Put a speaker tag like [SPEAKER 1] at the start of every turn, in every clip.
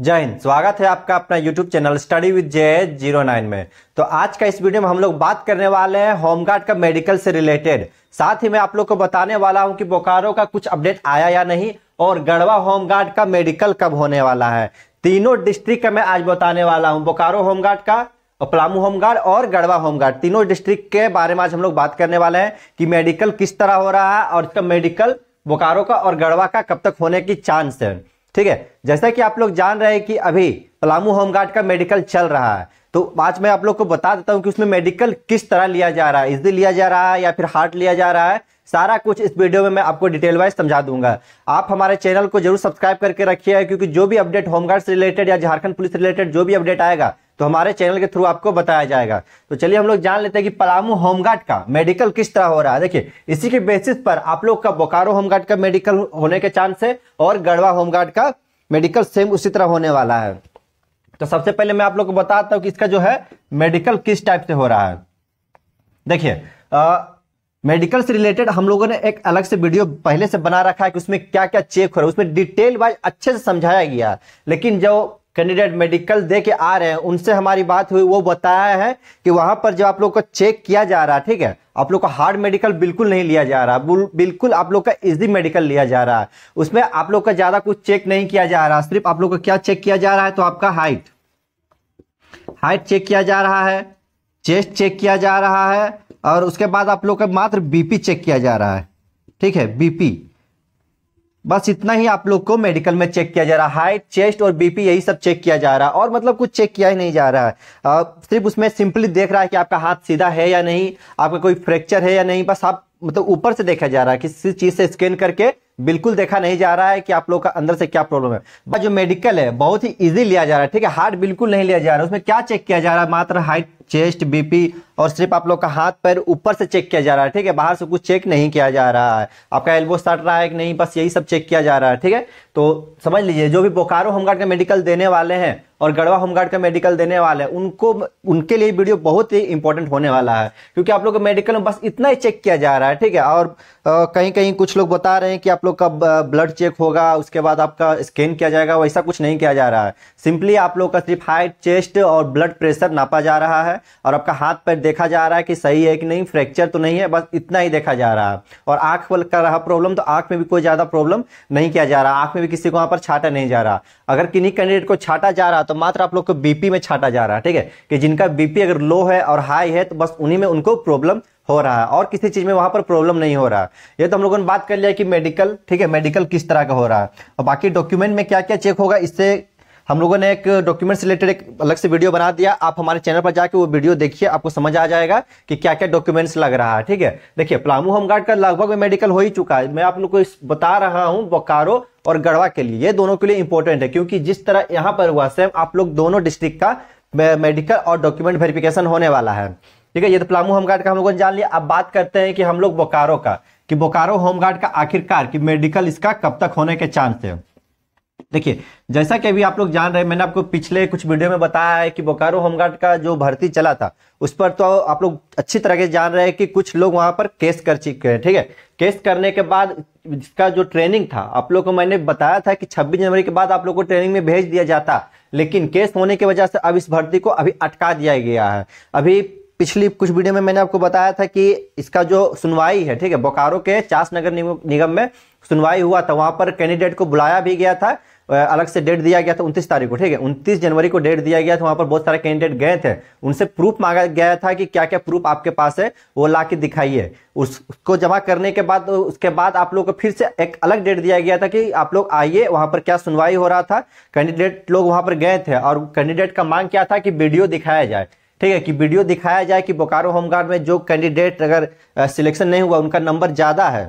[SPEAKER 1] जय हिंद स्वागत है आपका अपना YouTube channel study with J zero nine में तो आज का इस वीडियो में हम लोग बात करने वाले हैं होमगार्ड का मेडिकल से रिलेटेड साथ ही मैं आप लोग को बताने वाला हूं कि बोकारो का कुछ अपडेट आया या नहीं और गढ़वा होमगार्ड का मेडिकल कब होने वाला है तीनों डिस्ट्रिक्ट का मैं आज बताने वाला हूँ बोकारो होमगार्ड का पलामू होमगार्ड और गढ़वा होमगार्ड तीनों डिस्ट्रिक्ट के बारे में आज हम लोग बात करने वाले हैं कि मेडिकल किस तरह हो रहा है और इसका मेडिकल बोकारो का और गढ़वा का कब तक होने की चांस है ठीक है जैसा कि आप लोग जान रहे हैं कि अभी पलामू होमगार्ड का मेडिकल चल रहा है तो आज मैं आप लोग को बता देता हूं कि उसमें मेडिकल किस तरह लिया जा रहा है इस दिन लिया जा रहा है या फिर हार्ट लिया जा रहा है सारा कुछ इस वीडियो में मैं आपको डिटेल वाइज समझा दूंगा आप हमारे चैनल को जरूर सब्सक्राइब करके रखिए क्योंकि जो भी अपडेट होमगार्ड से रिलेटेड या झारखंड पुलिस रिलेटेड जो भी अपडेट आएगा तो हमारे चैनल के थ्रू आपको बताया जाएगा तो चलिए हम लोग जान लेते हैं कि पलामू होमगार्ड का मेडिकल किस तरह हो रहा है देखिए इसी के बेसिस पर आप लोग का बोकारो होमगार्ड का मेडिकल होने के चांस है और गढ़वा होमगार्ड का मेडिकल सेम उसी तरह होने वाला है तो सबसे पहले मैं आप लोग को बताता हूँ कि इसका जो है मेडिकल किस टाइप से हो रहा है देखिए मेडिकल से रिलेटेड हम लोगों ने एक अलग से वीडियो पहले से बना रखा है कि उसमें क्या क्या चेक हो रहा है उसमें डिटेल वाइज अच्छे से समझाया गया लेकिन जो कैंडिडेट मेडिकल दे के आ रहे हैं उनसे हमारी बात हुई वो बताया है कि वहां पर जो आप लोग को चेक किया जा रहा है ठीक है आप लोग का हार्ड मेडिकल बिल्कुल नहीं लिया जा रहा बिल्कुल आप लोग का इजी मेडिकल लिया जा रहा है उसमें आप लोग का ज़्यादा कुछ चेक नहीं किया जा रहा सिर्फ आप लोग का क्या चेक किया जा रहा है तो आपका हाइट हाइट चेक किया जा रहा है चेस्ट चेक किया जा रहा है और उसके बाद आप लोग का मात्र बीपी चेक किया जा रहा है ठीक है बीपी बस इतना ही आप लोग को मेडिकल में चेक किया जा रहा है हाइट चेस्ट और बीपी यही सब चेक किया जा रहा है और मतलब कुछ चेक किया ही नहीं जा रहा है सिर्फ उसमें सिंपली देख रहा है कि आपका हाथ सीधा है या नहीं आपका कोई फ्रैक्चर है या नहीं बस आप मतलब ऊपर से देखा जा रहा है किसी चीज से स्कैन करके बिल्कुल देखा नहीं जा रहा है कि आप लोग का अंदर से क्या प्रॉब्लम है बस जो मेडिकल है बहुत ही इजी लिया जा रहा है ठीक है हार्ट बिल्कुल नहीं लिया जा रहा है उसमें क्या चेक किया जा रहा है मात्र हाइट चेस्ट बीपी और सिर्फ आप लोग का हाथ पैर ऊपर से चेक किया जा रहा है ठीक है बाहर से कुछ चेक नहीं किया जा रहा है आपका एल्बो सट रहा है कि नहीं बस यही सब चेक किया जा रहा है ठीक है तो समझ लीजिए जो भी बोकारो होमगार्ड का मेडिकल देने वाले हैं और गढ़वा होमगार्ड का मेडिकल देने वाले हैं उनको उनके लिए वीडियो बहुत ही इंपॉर्टेंट होने वाला है क्योंकि आप लोग का मेडिकल में बस इतना ही चेक किया जा रहा है ठीक है और कहीं कहीं कुछ लोग बता रहे हैं कि आप लोग का ब्लड चेक होगा उसके बाद आपका स्कैन किया जाएगा वैसा कुछ नहीं किया जा रहा है सिंपली आप लोग का सिर्फ हाइट चेस्ट और ब्लड प्रेशर नापा जा रहा है और आपका हाथ पैर देखा जा रहा है कि सही है कि नहीं फ्रैक्चर तो नहीं है बस इतना ही देखा जा रहा है और आंख पर कर रहा प्रॉब्लम तो आंख में भी कोई ज़्यादा प्रॉब्लम नहीं किया जा रहा आंख में भी किसी को वहां पर छाटा नहीं जा रहा अगर किन्हीं कैंडिडेट को छाटा जा रहा तो मात्र आप लोग को बीपी में छाटा जा रहा है ठीक है कि जिनका बीपी अगर लो है और हाई है तो बस उन्हीं में उनको प्रॉब्लम हो रहा है और किसी चीज़ में वहां पर प्रॉब्लम नहीं हो रहा है ये तो हम लोगों ने बात कर लिया कि मेडिकल ठीक है मेडिकल किस तरह का हो रहा है और बाकी डॉक्यूमेंट में क्या क्या चेक होगा इससे हम लोगों ने एक डॉक्यूमेंट से रिलेटेड एक अलग से वीडियो बना दिया आप हमारे चैनल पर जाकर वो वीडियो देखिए आपको समझ आ जाएगा कि क्या क्या डॉक्यूमेंट्स लग रहा है ठीक है देखिए प्लामू होमगार्ड का लगभग मेडिकल हो ही चुका है मैं आप लोग को बता रहा हूँ बोकारो और गढ़वा के लिए ये दोनों के लिए इंपॉर्टेंट है क्योंकि जिस तरह यहाँ पर हुआ सेम आप लोग दोनों डिस्ट्रिक्ट का मेडिकल और डॉक्यूमेंट वेरिफिकेशन होने वाला है ठीक है ये तो प्लामू होमगार्ड का हम लोगों ने जान लिया अब बात करते हैं कि हम लोग बोकारो का कि बोकारो होमगार्ड का आखिरकार कि मेडिकल इसका कब तक होने के चांस है देखिए जैसा कि अभी आप लोग जान रहे हैं मैंने आपको पिछले कुछ वीडियो में बताया है कि बोकारो होमगार्ड का जो भर्ती चला था उस पर तो आप लोग अच्छी तरह से जान रहे हैं कि कुछ लोग वहां पर केस कर चुके हैं ठीक है केस करने के बाद इसका जो ट्रेनिंग था आप लोग को मैंने बताया था कि छब्बीस जनवरी के बाद आप लोग को ट्रेनिंग में भेज दिया जाता लेकिन केस होने की वजह से अब इस भर्ती को अभी अटका दिया गया है अभी पिछली कुछ वीडियो में मैंने आपको बताया था कि इसका जो सुनवाई है ठीक है बोकारो के चास नगर निगम में सुनवाई हुआ था वहां पर कैंडिडेट को बुलाया भी गया था अलग से डेट दिया गया था उनतीस तारीख को ठीक है उनतीस जनवरी को डेट दिया गया था वहां पर बहुत सारे कैंडिडेट गए थे उनसे प्रूफ मांगा गया था कि क्या क्या प्रूफ आपके पास है वो ला के दिखाइए उसको जमा करने के बाद उसके बाद आप लोग को फिर से एक अलग डेट दिया गया था कि आप लोग आइए वहां पर क्या सुनवाई हो रहा था कैंडिडेट लोग वहां पर गए थे और कैंडिडेट का मांग क्या था कि वीडियो दिखाया जाए ठीक है कि वीडियो दिखाया जाए कि बोकारो होमगार्ड में जो कैंडिडेट अगर सिलेक्शन नहीं हुआ उनका नंबर ज़्यादा है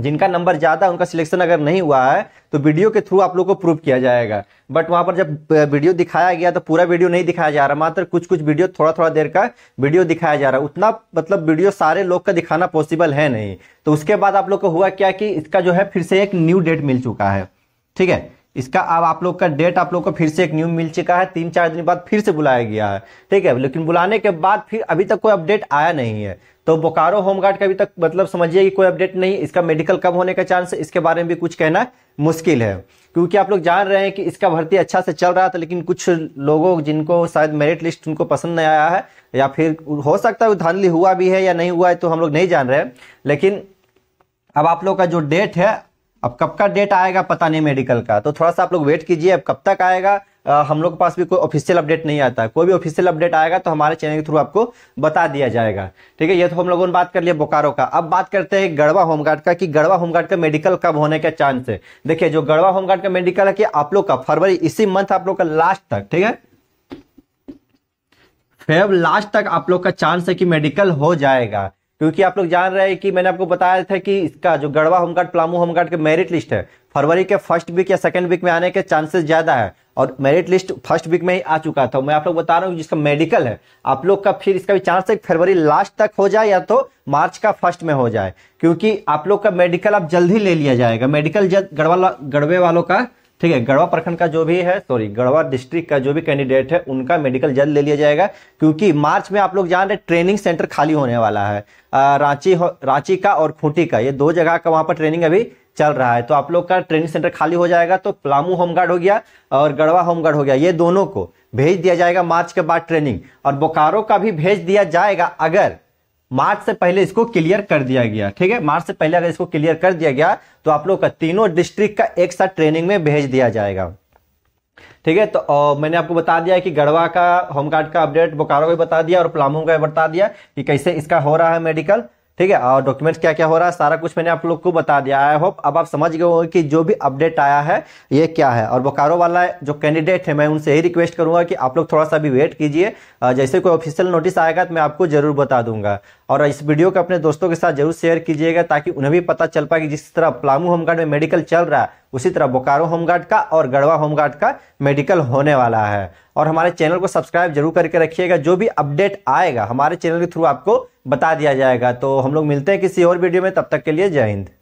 [SPEAKER 1] जिनका नंबर ज़्यादा उनका सिलेक्शन अगर नहीं हुआ है तो वीडियो के थ्रू आप लोग को प्रूव किया जाएगा बट वहां पर जब वीडियो दिखाया गया तो पूरा वीडियो नहीं दिखाया जा रहा मात्र कुछ कुछ वीडियो थोड़ा थोड़ा देर का वीडियो दिखाया जा रहा उतना मतलब वीडियो सारे लोग का दिखाना पॉसिबल है नहीं तो उसके बाद आप लोग को हुआ क्या कि इसका जो है फिर से एक न्यू डेट मिल चुका है ठीक है इसका अब आप लोग का डेट आप लोग को फिर से एक न्यू मिल चुका है तीन चार दिन बाद फिर से बुलाया गया है ठीक है लेकिन बुलाने के बाद फिर अभी तक कोई अपडेट आया नहीं है तो बोकारो होमगार्ड का अभी तक मतलब समझिए कि कोई अपडेट नहीं इसका मेडिकल कब होने का चांस है इसके बारे में भी कुछ कहना मुश्किल है क्योंकि आप लोग जान रहे हैं कि इसका भर्ती अच्छा से चल रहा था लेकिन कुछ लोगों जिनको शायद मेरिट लिस्ट उनको पसंद नहीं आया है या फिर हो सकता है धांधली हुआ भी है या नहीं हुआ है तो हम लोग नहीं जान रहे हैं लेकिन अब आप लोग का जो डेट है अब कब का डेट आएगा पता नहीं मेडिकल का तो थोड़ा सा आप लोग वेट कीजिए अब कब तक आएगा आ, हम लोग के पास भी कोई ऑफिशियल अपडेट नहीं आता कोई भी ऑफिशियल अपडेट आएगा तो हमारे चैनल के थ्रू आपको बता दिया जाएगा ठीक है ये तो हम लोगों ने बात कर लिया बोकारो का अब बात करते हैं गढ़वा होमगार्ड का कि गढ़वा होमगार्ड का मेडिकल कब होने का चांस है देखिए जो गढ़वा होमगार्ड का मेडिकल है कि आप लोग का फरवरी इसी मंथ आप लोग का लास्ट तक ठीक है फेब लास्ट तक आप लोग का चांस है कि मेडिकल हो जाएगा क्योंकि आप लोग जान रहे हैं कि मैंने आपको बताया था कि इसका जो गढ़वा होमगार्ड प्लामू होमगार्ड के मेरिट लिस्ट है फरवरी के फर्स्ट वीक या सेकंड वीक में आने के चांसेस ज्यादा है और मेरिट लिस्ट फर्स्ट वीक में ही आ चुका था मैं आप लोग बता रहा हूँ जिसका मेडिकल है आप लोग का फिर इसका भी चांस है फरवरी लास्ट तक हो जाए या तो मार्च का फर्स्ट में हो जाए क्योंकि आप लोग का मेडिकल अब जल्द ही ले लिया जाएगा मेडिकल जल्द गढ़वा गढ़वे वालों का ठीक है गढ़वा प्रखंड का जो भी है सॉरी गढ़वा डिस्ट्रिक्ट का जो भी कैंडिडेट है उनका मेडिकल जल्द ले लिया जाएगा क्योंकि मार्च में आप लोग जान रहे ट्रेनिंग सेंटर खाली होने वाला है आ, रांची हो रांची का और खूंटी का ये दो जगह का वहां पर ट्रेनिंग अभी चल रहा है तो आप लोग का ट्रेनिंग सेंटर खाली हो जाएगा तो प्लामू होमगार्ड हो गया और गढ़वा होमगार्ड हो गया ये दोनों को भेज दिया जाएगा मार्च के बाद ट्रेनिंग और बोकारो का भी भेज दिया जाएगा अगर मार्च से पहले इसको क्लियर कर दिया गया ठीक है मार्च से पहले अगर इसको क्लियर कर दिया गया तो आप लोग का तीनों डिस्ट्रिक्ट का एक साथ ट्रेनिंग में भेज दिया जाएगा ठीक है तो आ, मैंने आपको बता दिया कि गढ़वा का होमगार्ड का अपडेट बोकारो का बता दिया और प्लामो का बता दिया कि कैसे इसका हो रहा है मेडिकल ठीक है और डॉक्यूमेंट्स क्या क्या हो रहा है सारा कुछ मैंने आप लोग को बता दिया आई होप अब आप समझ गए होंगे कि जो भी अपडेट आया है ये क्या है और बोकारो वाला जो कैंडिडेट है मैं उनसे यही रिक्वेस्ट करूंगा कि आप लोग थोड़ा सा भी वेट कीजिए जैसे कोई ऑफिशियल नोटिस आएगा तो मैं आपको जरूर बता दूंगा और इस वीडियो को अपने दोस्तों के साथ जरूर शेयर कीजिएगा ताकि उन्हें भी पता चल पाए कि जिस तरह प्लामू होमगार्ड में मेडिकल चल रहा है उसी तरह बोकारो होमगार्ड का और गढ़वा होमगार्ड का मेडिकल होने वाला है और हमारे चैनल को सब्सक्राइब जरूर करके रखिएगा जो भी अपडेट आएगा हमारे चैनल के थ्रू आपको बता दिया जाएगा तो हम लोग मिलते हैं किसी और वीडियो में तब तक के लिए जय हिंद